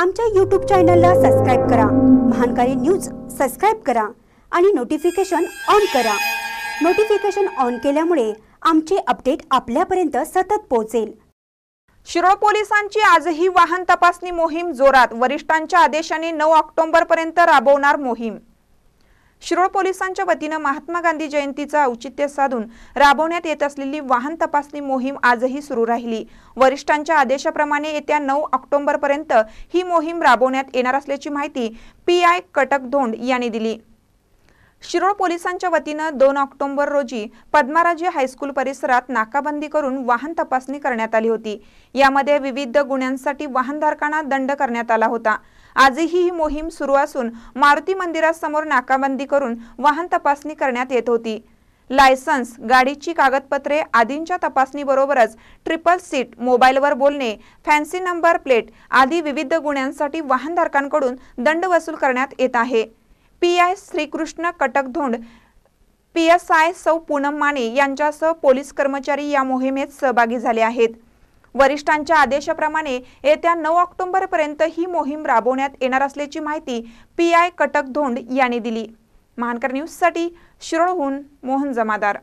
आमच्या यूट्यूब चॅनलला सबस्क्राईब करा महानकारी न्यूज सबस्क्राईब करा आणि नोटिफिकेशन ऑन करा नोटिफिकेशन ऑन केल्यामुळे आमचे अपडेट आपल्यापर्यंत सतत पोहोचेल शिरोळ पोलिसांची आजही वाहन तपासणी मोहीम जोरात वरिष्ठांच्या आदेशाने नऊ पर्यंत राबवणार मोहीम शिरोळ पोलिसांच्या वतीनं महात्मा गांधी जयंतीचं औचित्य साधून राबवण्यात येत असलेली वाहन तपासणी मोहीम आजही सुरू राहिली वरिष्ठांच्या आदेशाप्रमाणे येत्या नऊ ऑक्टोबरपर्यंत ही मोहीम राबवण्यात येणार असल्याची माहिती पी आय कटक धोंड यांनी दिली शिरोळ पोलिसांच्या वतीनं दोन ऑक्टोबर रोजी पद्माराजे हायस्कूल परिसरात नाकाबंदी करून वाहन तपासणी करण्यात आली होती यामध्ये विविध गुन्ह्यांसाठी वाहनधारकांना दंड करण्यात आला होता आजही ही मोहीम सुरू असून मारुती मंदिरासमोर नाकाबंदी करून वाहन तपासणी करण्यात येत होती लायसन्स गाडीची कागदपत्रे आदींच्या तपासणीबरोबरच ट्रिपल सीट मोबाईलवर बोलणे फॅन्सी नंबर प्लेट आदी विविध गुन्ह्यांसाठी वाहनधारकांकडून दंड वसूल करण्यात येत आहे P I Shrikrishna Katakdhond P S I सौ पूनम माने यांच्यासह पोलीस कर्मचारी या मोहिमेत सहभागी झाले आहेत वरिष्ठांच्या आदेशाप्रमाणे येत्या नऊ पर्यंत ही मोहीम राबवण्यात येणार असल्याची माहिती पी आय कटकधोंड यांनी दिली महानकर न्यूज साठी शिरोळहून मोहन जमादार